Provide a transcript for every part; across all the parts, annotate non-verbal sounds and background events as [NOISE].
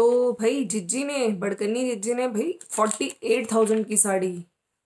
तो भाई जिज्जी ने बड़कन्नी जिज्जी ने भाई फोर्टी एट थाउजेंड की साड़ी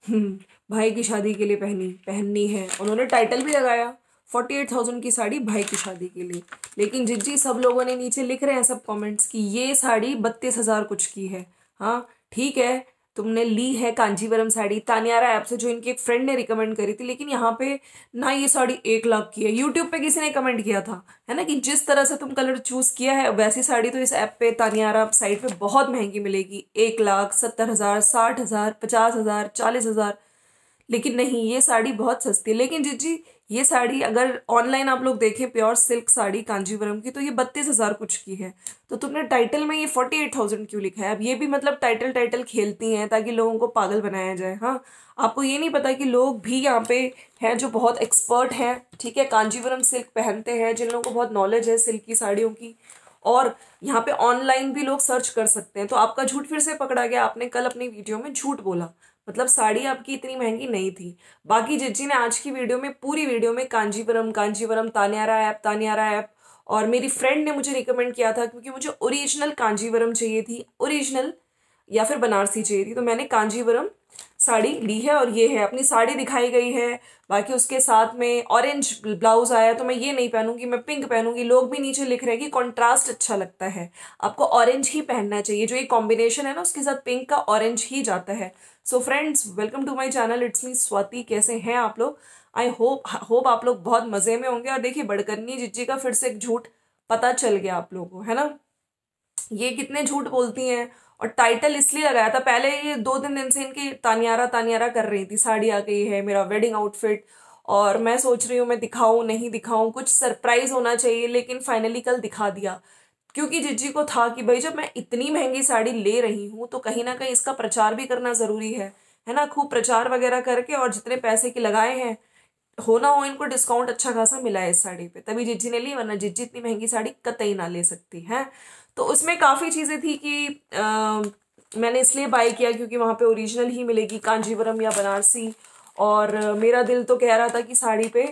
हम्म, भाई की शादी के लिए पहनी पहननी है उन्होंने टाइटल भी लगाया फोर्टी एट थाउजेंड की साड़ी भाई की शादी के लिए लेकिन जिज्जी सब लोगों ने नीचे लिख रहे हैं सब कमेंट्स कि ये साड़ी बत्तीस हज़ार कुछ की है हाँ ठीक है तुमने ली है कांजीवरम साड़ी तानियारा ऐप से जो इनकी एक फ्रेंड ने रिकमेंड करी थी लेकिन यहाँ पे ना ये साड़ी एक लाख की है यूट्यूब पे किसी ने कमेंट किया था है ना कि जिस तरह से तुम कलर चूज किया है वैसी साड़ी तो इस ऐप पे तानियारा साइट पे बहुत महंगी मिलेगी एक लाख सत्तर हजार साठ हजार पचास हजार चालीस हजार लेकिन नहीं ये साड़ी बहुत सस्ती है लेकिन जी ये साड़ी अगर ऑनलाइन आप लोग देखें प्योर सिल्क साड़ी कांजीवरम की तो ये बत्तीस हज़ार कुछ की है तो तुमने टाइटल में ये फोर्टी एट थाउजेंड क्यों लिखा है अब ये भी मतलब टाइटल टाइटल खेलती हैं ताकि लोगों को पागल बनाया जाए हाँ आपको ये नहीं पता कि लोग भी यहाँ पे हैं जो बहुत एक्सपर्ट हैं ठीक है कांजीवरम सिल्क पहनते हैं जिन लोगों को बहुत नॉलेज है सिल्क की साड़ियों की और यहाँ पे ऑनलाइन भी लोग सर्च कर सकते हैं तो आपका झूठ फिर से पकड़ा गया आपने कल अपनी वीडियो में झूठ बोला मतलब साड़ी आपकी इतनी महंगी नहीं थी बाकी जिज्जी ने आज की वीडियो में पूरी वीडियो में कांजीवरम कांजीवरम तानियारा ऐप तानियारा ऐप और मेरी फ्रेंड ने मुझे रिकमेंड किया था क्योंकि मुझे ओरिजिनल कांजीवरम चाहिए थी ओरिजिनल या फिर बनारसी चाहिए थी तो मैंने कांजीवरम साड़ी ली है और ये है अपनी साड़ी दिखाई गई है बाकी उसके साथ में ऑरेंज ब्लाउज आया तो मैं ये नहीं पहनूंगी मैं पिंक पहनूंगी लोग भी नीचे लिख रहे हैं कि कॉन्ट्रास्ट अच्छा लगता है आपको ऑरेंज ही पहनना चाहिए जो ये कॉम्बिनेशन है ना उसके साथ पिंक का ऑरेंज ही जाता है so friends welcome to my channel it's me Swati कैसे हैं आप लोग आई होप होप आप लोग बहुत मज़े में होंगे और देखिए बड़कन्नी जिज्जी का फिर से एक झूठ पता चल गया आप लोगों को है ना ये कितने झूठ बोलती हैं और टाइटल इसलिए लगाया था पहले ये दो दिन दिन से इनकी तानियारा तानियारा कर रही थी साड़ी आ गई है मेरा वेडिंग आउटफिट और मैं सोच रही हूँ मैं दिखाऊँ नहीं दिखाऊँ कुछ सरप्राइज होना चाहिए लेकिन फाइनली कल दिखा दिया क्योंकि जिज्जी को था कि भाई जब मैं इतनी महंगी साड़ी ले रही हूँ तो कहीं ना कहीं इसका प्रचार भी करना ज़रूरी है है ना खूब प्रचार वगैरह करके और जितने पैसे के लगाए हैं हो ना हो इनको डिस्काउंट अच्छा खासा मिला है इस साड़ी पे तभी जिज्जी ने ली वरना जिज्जी इतनी महंगी साड़ी कतई ना ले सकती है तो उसमें काफ़ी चीज़ें थी कि आ, मैंने इसलिए बाय किया क्योंकि वहाँ पे ओरिजिनल ही मिलेगी कांजीवरम या बनारसी और मेरा दिल तो कह रहा था कि साड़ी पे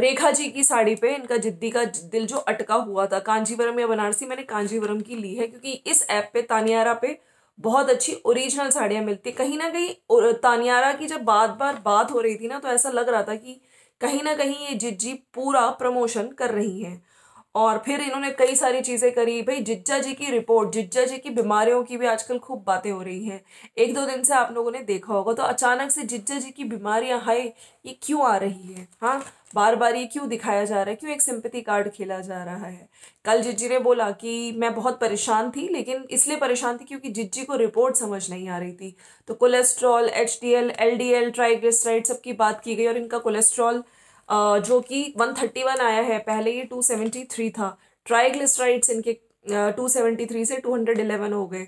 रेखा जी की साड़ी पे इनका जिद्दी का दिल जो अटका हुआ था कांजीवरम या बनारसी मैंने कांजीवरम की ली है क्योंकि इस ऐप पे तानियारा पे बहुत अच्छी ओरिजिनल साड़ियाँ मिलती कहीं ना कहीं तानियारा की जब बार बार बात हो रही थी ना तो ऐसा लग रहा था कि कहीं ना कहीं ये जिज्जी पूरा प्रमोशन कर रही हैं और फिर इन्होंने कई सारी चीज़ें करी भाई जिज्जा जी की रिपोर्ट जिज्जा जी की बीमारियों की भी आजकल खूब बातें हो रही हैं एक दो दिन से आप लोगों ने देखा होगा तो अचानक से जिज्जा जी की बीमारियां हाय ये क्यों आ रही है हाँ बार बार ये क्यों दिखाया जा रहा है क्यों एक सिंपति कार्ड खेला जा रहा है कल जिज्जी ने बोला कि मैं बहुत परेशान थी लेकिन इसलिए परेशान थी क्योंकि जिज्जी को रिपोर्ट समझ नहीं आ रही थी तो cholesterol H D L L D L triglyceride सबकी बात की गई और इनका कोलेस्ट्रॉल जो कि 131 आया है पहले ये 273 था ट्राइग्लिसराइड्स इनके टू सेवेंटी थ्री से टू हंड्रेड इलेवन हो गए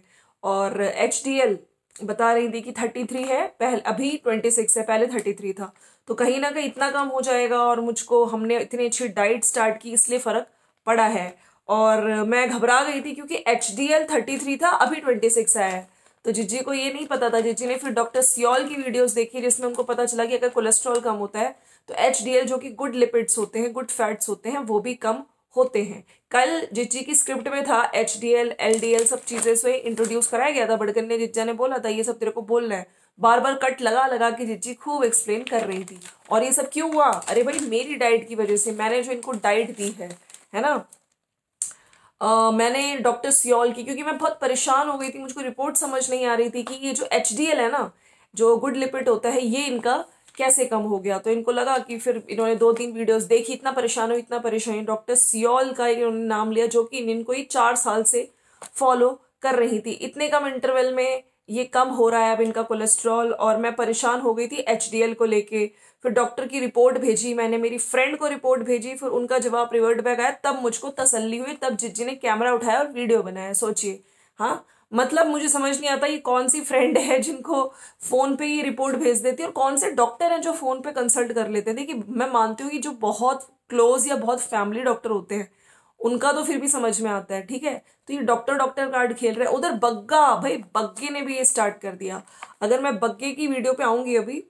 और एच डी एल बता रही थी कि थर्टी थ्री है पहले अभी ट्वेंटी सिक्स है पहले थर्टी थ्री था तो कहीं ना कहीं इतना कम हो जाएगा और मुझको हमने इतनी अच्छी डाइट स्टार्ट की इसलिए फ़र्क पड़ा है और मैं घबरा गई थी क्योंकि H D L thirty three था अभी ट्वेंटी सिक्स आया है तो जिज्जी को ये नहीं पता था जिज्जी ने फिर डॉक्टर सियोल की वीडियोस देखी जिसमें उनको पता चला कि अगर कोलेस्ट्रॉल कम होता है तो एच जो कि गुड लिपिड्स होते हैं गुड फैट्स होते हैं वो भी कम होते हैं कल जिज्जी की स्क्रिप्ट में था H D L L D L सब चीज़ें से इंट्रोड्यूस कराया गया था बड़कन ने जिज्जा ने बोला था ये सब तेरे को बोलना है बार बार कट लगा लगा के जिज्जी खूब एक्सप्लेन कर रही थी और ये सब क्यों हुआ अरे भाई मेरी डाइट की वजह से मैंने जो इनको डाइट दी है है ना Uh, मैंने डॉक्टर सियोल की क्योंकि मैं बहुत परेशान हो गई थी मुझको रिपोर्ट समझ नहीं आ रही थी कि ये जो एच है ना जो गुड लिपिड होता है ये इनका कैसे कम हो गया तो इनको लगा कि फिर इन्होंने दो तीन वीडियोस देखी इतना परेशान हो इतना परेशान हो डॉक्टर सियोल का इन्होंने नाम लिया जो कि इनको ही चार साल से फॉलो कर रही थी इतने कम इंटरवल में ये कम हो रहा है अब इनका कोलेस्ट्रॉल और मैं परेशान हो गई थी एच को लेके फिर डॉक्टर की रिपोर्ट भेजी मैंने मेरी फ्रेंड को रिपोर्ट भेजी फिर उनका जवाब रिवर्ट बैक आया तब मुझको तसल्ली हुई तब जिज्जी ने कैमरा उठाया और वीडियो बनाया सोचिए हाँ मतलब मुझे समझ नहीं आता ये कौन सी फ्रेंड है जिनको फ़ोन पे ये रिपोर्ट भेज देती है और कौन से डॉक्टर हैं जो फ़ोन पे कंसल्ट कर लेते हैं देखिए मैं मानती हूँ कि जो बहुत क्लोज या बहुत फैमिली डॉक्टर होते हैं उनका तो फिर भी समझ में आता है ठीक है तो ये डॉक्टर डॉक्टर कार्ड खेल रहे हैं उधर बग्गा भाई बग्गे ने भी ये स्टार्ट कर दिया अगर मैं बग्गे की वीडियो पे आऊँगी अभी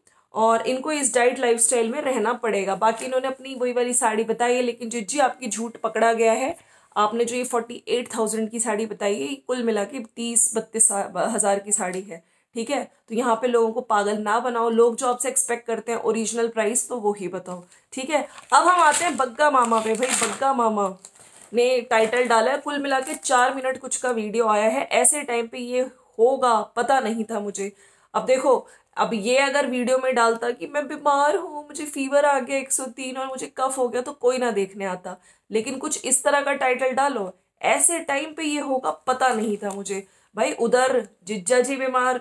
और इनको इस डाइट लाइफस्टाइल में रहना पड़ेगा बाकी इन्होंने अपनी वही वाली साड़ी बताई है लेकिन जिज्जी आपकी झूठ पकड़ा गया है आपने जो ये फोर्टी एट थाउजेंड की साड़ी बताई है कुल मिला के तीस बत्तीस हज़ार की साड़ी है ठीक है तो यहाँ पे लोगों को पागल ना बनाओ लोग जो आपसे एक्सपेक्ट करते हैं ओरिजिनल प्राइस तो वो ही बताओ ठीक है अब हम आते हैं बग्गा मामा पे भाई बग्गा मामा ने टाइटल डाला है कुल मिला के चार मिनट कुछ का वीडियो आया है ऐसे टाइम पे ये होगा पता नहीं था मुझे अब देखो अब ये अगर वीडियो में डालता कि मैं बीमार हूँ मुझे फीवर आ गया 103 और मुझे कफ हो गया तो कोई ना देखने आता लेकिन कुछ इस तरह का टाइटल डालो ऐसे टाइम पे ये होगा पता नहीं था मुझे भाई उधर जिज्जा जी बीमार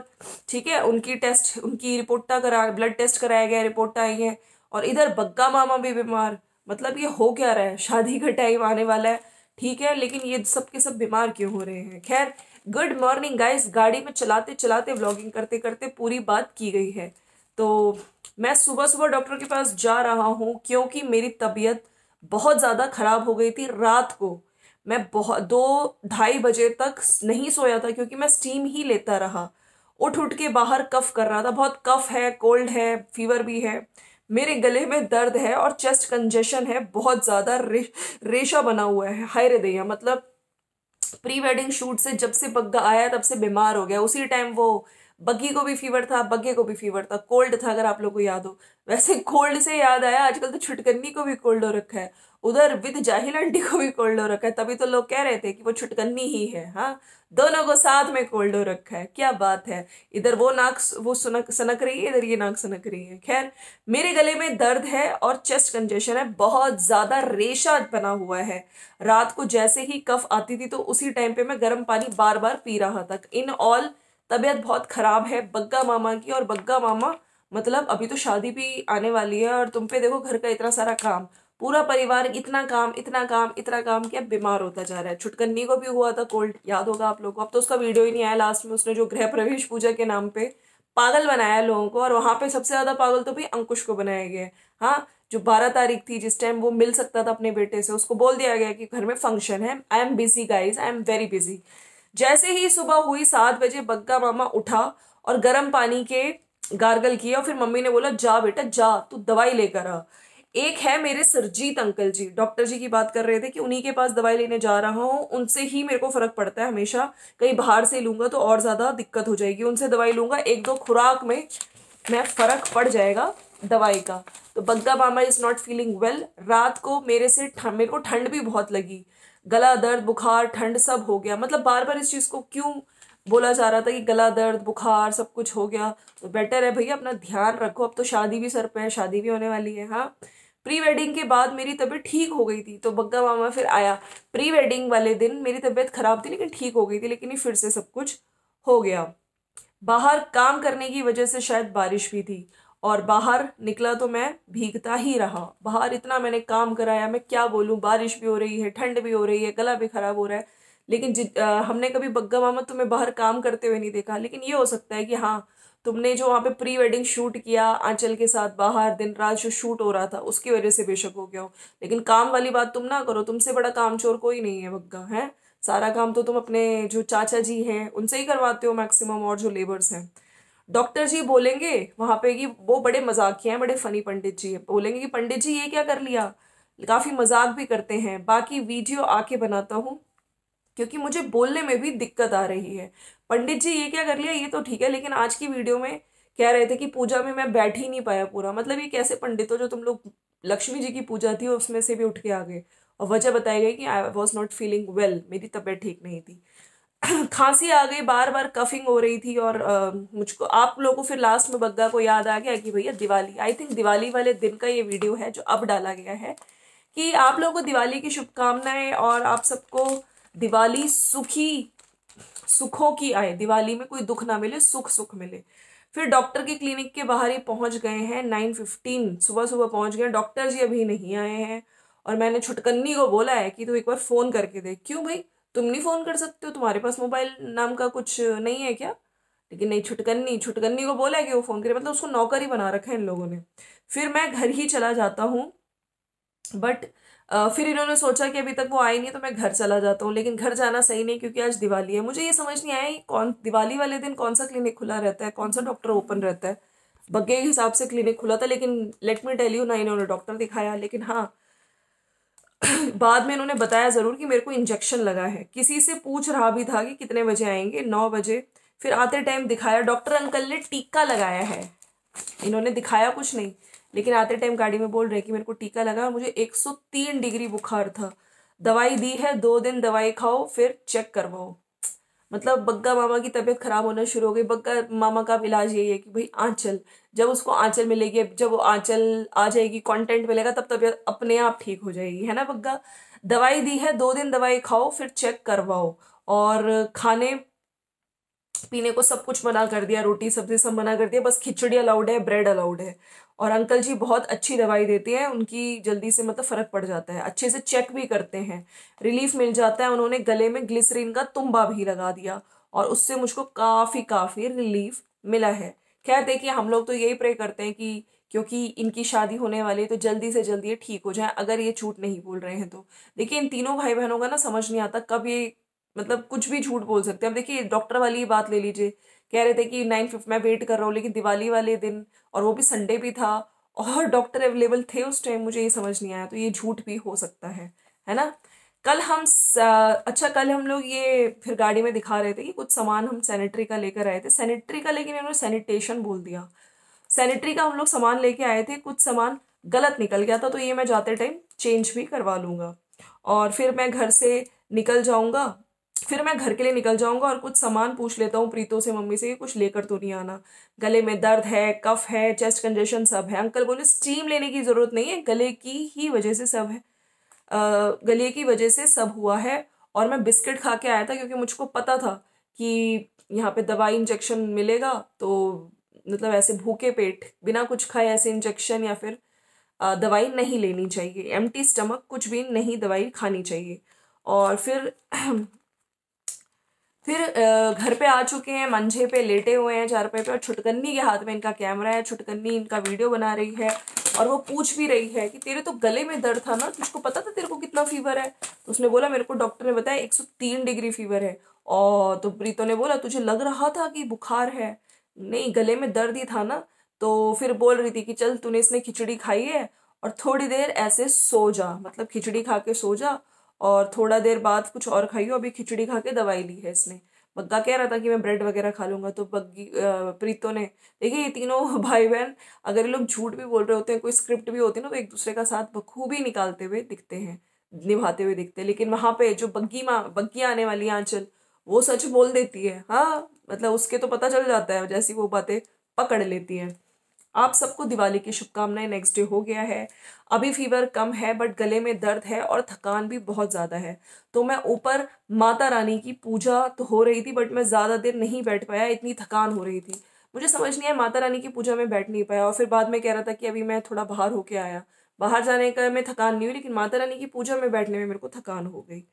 ठीक है उनकी टेस्ट उनकी रिपोर्टा करा ब्लड टेस्ट कराया गया रिपोर्ट आई है और इधर बग्गा मामा भी बीमार मतलब ये हो क्या रहा है शादी का टाइम आने वाला है ठीक है लेकिन ये सब के सब बीमार क्यों हो रहे हैं खैर गुड मॉर्निंग गाइस गाड़ी में चलाते चलाते व्लॉगिंग करते करते पूरी बात की गई है तो मैं सुबह सुबह डॉक्टर के पास जा रहा हूँ क्योंकि मेरी तबीयत बहुत ज़्यादा ख़राब हो गई थी रात को मैं बहुत दो ढाई बजे तक नहीं सोया था क्योंकि मैं स्टीम ही लेता रहा उठ उठ के बाहर कफ कर रहा था बहुत कफ है कोल्ड है फीवर भी है मेरे गले में दर्द है और चेस्ट कंजेशन है बहुत ज़्यादा रे, रेशा बना हुआ है हाय रे दया मतलब प्री वेडिंग शूट से जब से बग्गा आया तब से बीमार हो गया उसी टाइम वो बग्गी को भी फीवर था बग्गे को भी फीवर था कोल्ड था अगर आप लोग को याद हो वैसे कोल्ड से याद आया आजकल तो छुटकन्नी को भी कोल्ड हो रखा है उधर विद जाहिल आंटी को भी कोल्ड हो रखा है तभी तो लोग कह रहे थे कि वो छुटकन्नी ही है हाँ दोनों को साथ में कोल्ड हो रखा है क्या बात है इधर वो नाक वो सुनक सनक रही है इधर ये नाक सनक रही है खैर मेरे गले में दर्द है और चेस्ट कंजेशन है बहुत ज़्यादा रेशा बना हुआ है रात को जैसे ही कफ आती थी तो उसी टाइम पे मैं गर्म पानी बार बार पी रहा था इन ऑल तबीयत बहुत ख़राब है बग्गा मामा की और बग्गा मामा मतलब अभी तो शादी भी आने वाली है और तुम पे देखो घर का इतना सारा काम पूरा परिवार इतना काम इतना काम इतना काम कि अब बीमार होता जा रहा है छुटकन्नी को भी हुआ था कोल्ड याद होगा आप लोगों को अब तो उसका वीडियो ही नहीं आया लास्ट में उसने जो गृह प्रवेश पूजा के नाम पे पागल बनाया लोगों को और वहाँ पे सबसे ज़्यादा पागल तो भाई अंकुश को बनाया गया है हाँ जो बारह तारीख थी जिस टाइम वो मिल सकता था अपने बेटे से उसको बोल दिया गया कि घर में फंक्शन है I am busy guys I am very busy जैसे ही सुबह हुई सात बजे बग्गा मामा उठा और गर्म पानी के गार्गल किया और फिर मम्मी ने बोला जा बेटा जा तू दवाई लेकर आ एक है मेरे सरजीत अंकल जी डॉक्टर जी की बात कर रहे थे कि उन्हीं के पास दवाई लेने जा रहा हूँ उनसे ही मेरे को फ़र्क पड़ता है हमेशा कहीं बाहर से लूंगा तो और ज़्यादा दिक्कत हो जाएगी उनसे दवाई लूंगा एक दो खुराक में मैं फ़र्क पड़ जाएगा दवाई का तो बग्गा मामा इज़ नॉट फीलिंग वेल रात को मेरे से मेरे को ठंड भी बहुत लगी गला दर्द बुखार ठंड सब हो गया मतलब बार बार इस चीज़ को क्यों बोला जा रहा था कि गला दर्द बुखार सब कुछ हो गया तो बेटर है भैया अपना ध्यान रखो अब तो शादी भी सर पे है शादी भी होने वाली है हाँ प्री वेडिंग के बाद मेरी तबीयत ठीक हो गई थी तो बग्गा मामा फिर आया प्री वेडिंग वाले दिन मेरी तबीयत खराब थी लेकिन ठीक हो गई थी लेकिन ये फिर से सब कुछ हो गया बाहर काम करने की वजह से शायद बारिश भी थी और बाहर निकला तो मैं भीगता ही रहा बाहर इतना मैंने काम कराया मैं क्या बोलूँ बारिश भी हो रही है ठंड भी हो रही है गला भी ख़राब हो रहा है लेकिन जि हमने कभी बग्गा मामा तुम्हें बाहर काम करते हुए नहीं देखा लेकिन ये हो सकता है कि हाँ तुमने जो वहाँ पे प्री वेडिंग शूट किया आंचल के साथ बाहर दिन रात जो शूट हो रहा था उसकी वजह से बेशक हो गया हो लेकिन काम वाली बात तुम ना करो तुमसे बड़ा काम चोर कोई नहीं है बग्गा है सारा काम तो तुम अपने जो चाचा जी हैं उनसे ही करवाते हो मैक्सिमम और जो लेबर्स हैं डॉक्टर जी बोलेंगे वहाँ पे कि वो बड़े मजाक हैं बड़े फ़नी पंडित जी बोलेंगे कि पंडित जी ये क्या कर लिया काफ़ी मजाक भी करते हैं बाकी वीडियो आके बनाता हूँ क्योंकि मुझे बोलने में भी दिक्कत आ रही है पंडित जी ये क्या कर लिया ये तो ठीक है लेकिन आज की वीडियो में कह रहे थे कि पूजा में मैं बैठ ही नहीं पाया पूरा मतलब ये कैसे पंडित हो जो तुम लोग लक्ष्मी जी की पूजा थी उसमें से भी उठ के आ गए और वजह बताई गई कि I was not feeling well मेरी तबीयत ठीक नहीं थी [COUGHS] खांसी आ गई बार बार कफिंग हो रही थी और मुझको आप लोगों को फिर लास्ट में बग्गा को याद आ गया कि भैया दिवाली आई थिंक दिवाली वाले दिन का ये वीडियो है जो अब डाला गया है कि आप लोगों को दिवाली की शुभकामनाएं और आप सबको दिवाली सुखी सुखों की आए दिवाली में कोई दुख ना मिले सुख सुख मिले फिर डॉक्टर के क्लिनिक के बाहर ही पहुंच गए हैं नाइन फिफ्टीन सुबह सुबह पहुंच गए डॉक्टर जी अभी नहीं आए हैं और मैंने छुटकन्नी को बोला है कि तू तो एक बार फ़ोन करके देख क्यों भाई तुम नहीं फ़ोन कर सकते हो तुम्हारे पास मोबाइल नाम का कुछ नहीं है क्या लेकिन नहीं छुटकन्नी छुटकन्नी को बोला कि वो फ़ोन करे मतलब उसको नौकर ही बना रखा है इन लोगों ने फिर मैं घर ही चला जाता हूँ बट फिर इन्होंने सोचा कि अभी तक वो आई नहीं तो मैं घर चला जाता हूँ लेकिन घर जाना सही नहीं क्योंकि आज दिवाली है मुझे ये समझ नहीं आया कौन दिवाली वाले दिन कौन सा क्लिनिक खुला रहता है कौन सा डॉक्टर ओपन रहता है बग्गे के हिसाब से क्लिनिक खुला था लेकिन लेट मी टेल यू ना इन्होंने डॉक्टर दिखाया लेकिन हाँ [COUGHS] बाद में इन्होंने बताया ज़रूर कि मेरे को इंजेक्शन लगा है किसी से पूछ रहा भी था कि कितने बजे आएंगे नौ बजे फिर आते टाइम दिखाया डॉक्टर अंकल ने टीका लगाया है इन्होंने दिखाया कुछ नहीं लेकिन आते टाइम गाड़ी में बोल रहे कि मेरे को टीका लगा मुझे 103 डिग्री बुखार था दवाई दी है दो दिन दवाई खाओ फिर चेक करवाओ मतलब बग्गा मामा की तबीयत खराब होना शुरू हो गई बग्गा मामा का इलाज यही है कि भाई आंचल जब उसको आंचल मिलेगी जब वो आंचल आ जाएगी कंटेंट मिलेगा तब तबीयत अपने आप ठीक हो जाएगी है ना बग्गा दवाई दी है दो दिन दवाई खाओ फिर चेक करवाओ और खाने पीने को सब कुछ मना कर दिया रोटी सब्जी सब मना कर दिया बस खिचड़ी अलाउड है ब्रेड अलाउड है और अंकल जी बहुत अच्छी दवाई देते हैं उनकी जल्दी से मतलब फ़र्क पड़ जाता है अच्छे से चेक भी करते हैं रिलीफ मिल जाता है उन्होंने गले में ग्लिसरीन का तुम्बा भी लगा दिया और उससे मुझको काफ़ी काफ़ी रिलीफ मिला है खैर देखिए हम लोग तो यही प्रे करते हैं कि क्योंकि इनकी शादी होने वाली है तो जल्दी से जल्दी ये ठीक हो जाए अगर ये झूठ नहीं बोल रहे हैं तो देखिए इन तीनों भाई बहनों का ना समझ नहीं आता कब ये मतलब कुछ भी झूठ बोल सकते हैं अब देखिए डॉक्टर वाली बात ले लीजिए कह रहे थे कि नाइन फिफ्ट मैं वेट कर रहा हूँ लेकिन दिवाली वाले दिन और वो भी संडे भी था और डॉक्टर अवेलेबल थे उस टाइम मुझे ये समझ नहीं आया तो ये झूठ भी हो सकता है है ना कल हम अच्छा कल हम लोग ये फिर गाड़ी में दिखा रहे थे कि कुछ सामान हम सैनिटरी का लेकर आए थे सैनिटरी का लेकिन इन्होंने सैनिटेशन बोल दिया सैनिटरी का हम लोग सामान लेके आए थे कुछ सामान गलत निकल गया था तो ये मैं जाते टाइम चेंज भी करवा लूँगा और फिर मैं घर से निकल जाऊँगा फिर मैं घर के लिए निकल जाऊंगा और कुछ सामान पूछ लेता हूँ प्रीतो से मम्मी से कुछ लेकर तो नहीं आना गले में दर्द है कफ है चेस्ट कंजेशन सब है अंकल बोले स्टीम लेने की ज़रूरत नहीं है गले की ही वजह से सब है आ, गले की वजह से सब हुआ है और मैं बिस्किट खा के आया था क्योंकि मुझको पता था कि यहाँ पे दवाई इंजेक्शन मिलेगा तो मतलब ऐसे भूखे पेट बिना कुछ खाए ऐसे इंजेक्शन या फिर दवाई नहीं लेनी चाहिए एम्प्टी स्टमक कुछ भी नहीं दवाई खानी चाहिए और फिर [CLEARS THROAT] फिर घर पे आ चुके हैं मंझे पे लेटे हुए हैं चारपाई पे और छुटकन्नी के हाथ में इनका कैमरा है छुटकन्नी इनका वीडियो बना रही है और वो पूछ भी रही है कि तेरे तो गले में दर्द था ना तुझको पता था तेरे को कितना फीवर है तो उसने बोला मेरे को डॉक्टर ने बताया 103 डिग्री फीवर है और तो प्रीतो ने बोला तुझे लग रहा था कि बुखार है नहीं गले में दर्द ही था ना तो फिर बोल रही थी कि चल तूने इसने खिचड़ी खाई है और थोड़ी देर ऐसे सो जा मतलब खिचड़ी खा के सो जा और थोड़ा देर बाद कुछ और खाई अभी खिचड़ी खा के दवाई ली है इसने बग्गा कह रहा था कि मैं ब्रेड वगैरह खा लूँगा तो बग्गी प्रीतो ने देखिए ये तीनों [LAUGHS] भाई बहन अगर ये लोग झूठ भी बोल रहे होते हैं कोई स्क्रिप्ट भी होती है ना तो एक दूसरे का साथ बखूबी निकालते हुए दिखते हैं निभाते हुए दिखते हैं लेकिन वहाँ पे जो बग्गी माँ बग्गी आने वाली आंचल वो सच बोल देती है हाँ मतलब उसके तो पता चल जाता है जैसी वो बातें पकड़ लेती है आप सबको दिवाली की शुभकामनाएं नेक्स्ट डे हो गया है अभी फीवर कम है बट गले में दर्द है और थकान भी बहुत ज़्यादा है तो मैं ऊपर माता रानी की पूजा तो हो रही थी बट मैं ज़्यादा देर नहीं बैठ पाया इतनी थकान हो रही थी मुझे समझ नहीं आया माता रानी की पूजा में बैठ नहीं पाया और फिर बाद में कह रहा था कि अभी मैं थोड़ा बाहर होके आया बाहर जाने का मैं थकान नहीं हुई लेकिन माता रानी की पूजा में बैठने में मेरे को थकान हो गई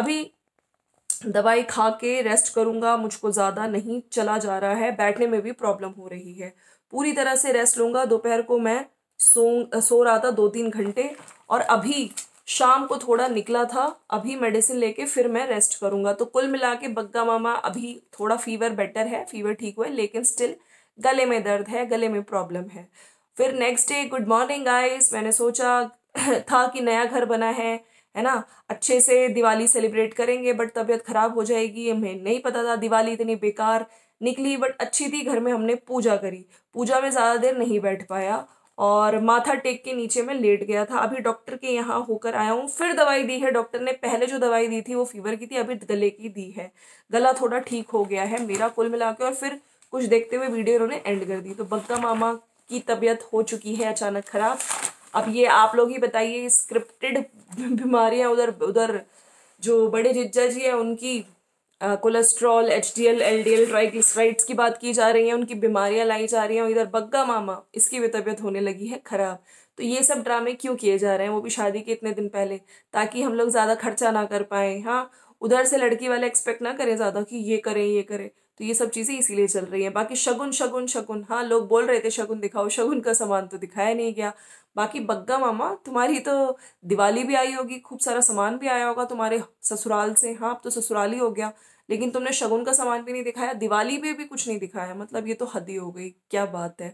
अभी दवाई खा के रेस्ट करूँगा मुझको ज़्यादा नहीं चला जा रहा है बैठने में भी प्रॉब्लम हो रही है पूरी तरह से रेस्ट लूँगा दोपहर को मैं सो सो रहा था दो तीन घंटे और अभी शाम को थोड़ा निकला था अभी मेडिसिन लेके फिर मैं रेस्ट करूँगा तो कुल मिला के बग्गा मामा अभी थोड़ा फीवर बेटर है फीवर ठीक हुआ है लेकिन स्टिल गले में दर्द है गले में प्रॉब्लम है फिर नेक्स्ट डे गुड मॉर्निंग आइस मैंने सोचा [CLEARS THROAT] था कि नया घर बना है है ना अच्छे से दिवाली सेलिब्रेट करेंगे बट तबीयत खराब हो जाएगी हमें नहीं पता था दिवाली इतनी बेकार निकली बट अच्छी थी घर में हमने पूजा करी पूजा में ज़्यादा देर नहीं बैठ पाया और माथा टेक के नीचे मैं लेट गया था अभी डॉक्टर के यहाँ होकर आया हूँ फिर दवाई दी है डॉक्टर ने पहले जो दवाई दी थी वो फीवर की थी अभी गले की दी है गला थोड़ा ठीक हो गया है मेरा कुल मिला के और फिर कुछ देखते हुए वीडियो इन्होंने एंड कर दी तो बग्गा मामा की तबीयत हो चुकी है अचानक ख़राब अब ये आप लोग ही बताइए स्क्रिप्टेड बीमारियाँ उधर उधर जो बड़े जिज्जा जी हैं उनकी cholesterol H D L L D L triglycerides की बात की जा रही है उनकी बीमारियां लाई जा रही हैं और इधर बग्गा मामा इसकी भी तबीयत होने लगी है ख़राब तो ये सब ड्रामे क्यों किए जा रहे हैं वो भी शादी के इतने दिन पहले ताकि हम लोग ज़्यादा खर्चा ना कर पाए हाँ उधर से लड़की वाले एक्सपेक्ट ना करें ज़्यादा कि ये करें ये करें तो ये सब चीज़ें इसीलिए चल रही हैं बाकी शगुन शगुन शगुन हाँ लोग बोल रहे थे शगुन दिखाओ शगुन का सामान तो दिखाया नहीं गया बाकी बग्गा मामा तुम्हारी तो दिवाली भी आई होगी खूब सारा सामान भी आया होगा तुम्हारे ससुराल से हाँ अब तो ससुराल ही हो गया लेकिन तुमने शगुन का सामान भी नहीं दिखाया दिवाली पे भी कुछ नहीं दिखाया मतलब ये तो हद ही हो गई क्या बात है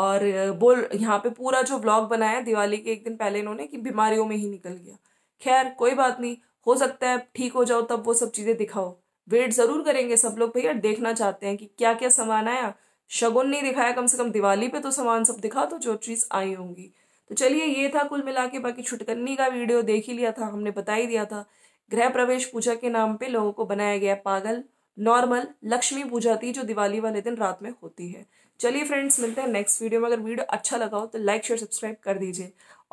और बोल यहाँ पे पूरा जो ब्लॉग बनाया दिवाली के एक दिन पहले इन्होंने कि बीमारियों में ही निकल गया खैर कोई बात नहीं हो सकता है ठीक हो जाओ तब वो सब चीज़ें दिखाओ वेट ज़रूर करेंगे सब लोग भैया देखना चाहते हैं कि क्या क्या सामान आया शगुन नहीं दिखाया कम से कम दिवाली पे तो सामान सब दिखा तो जो चीज़ आई होंगी तो चलिए ये था कुल मिला के बाकी छुटकन्नी का वीडियो देख ही लिया था हमने बता ही दिया था गृह प्रवेश पूजा के नाम पे लोगों को बनाया गया पागल नॉर्मल लक्ष्मी पूजा थी जो दिवाली वाले दिन रात में होती है चलिए फ्रेंड्स मिलते हैं नेक्स्ट वीडियो में अगर वीडियो अच्छा लगा हो तो लाइक शेयर सब्सक्राइब कर दीजिए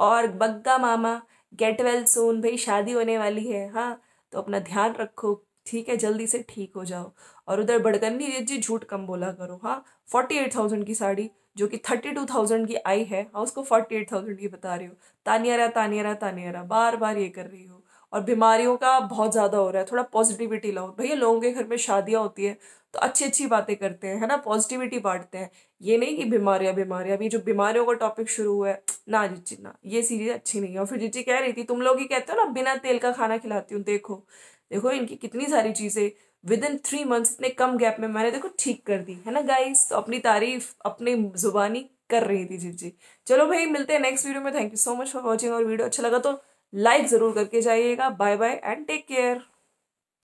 और बग्गा मामा गेट वेल सोन भाई शादी होने वाली है हाँ तो अपना ध्यान रखो ठीक है जल्दी से ठीक हो जाओ और उधर बड़गन्नी रेत जी झूठ कम बोला करो हाँ फोर्टी एट थाउजेंड की साड़ी जो कि थर्टी टू थाउजेंड की आई है हाँ उसको फोर्टी एट थाउजेंड की बता रही हो तानियारा तानियारा तानियारा बार बार ये कर रही हो और बीमारियों का बहुत ज़्यादा हो रहा है थोड़ा पॉजिटिविटी लाओ भैया लोगों के घर में शादियाँ होती है तो अच्छी अच्छी बातें करते हैं है ना पॉजिटिविटी बांटते हैं ये नहीं कि बीमारियाँ बीमारियाँ अभी जो बीमारियों का टॉपिक शुरू हुआ है ना रिची ना ये सीरीज अच्छी नहीं है और फिर रिची कह रही थी तुम लोग ही कहते हो ना बिना तेल का खाना खिलाती हूँ देखो देखो इनकी कितनी सारी चीज़ें विद इन थ्री मंथ्स इतने कम गैप में मैंने देखो ठीक कर दी है ना गाइस तो अपनी तारीफ अपनी जुबानी कर रही थी जी जी चलो भाई मिलते हैं नेक्स्ट वीडियो में thank you so much for watching और वीडियो अच्छा लगा तो लाइक ज़रूर करके जाइएगा bye bye and take care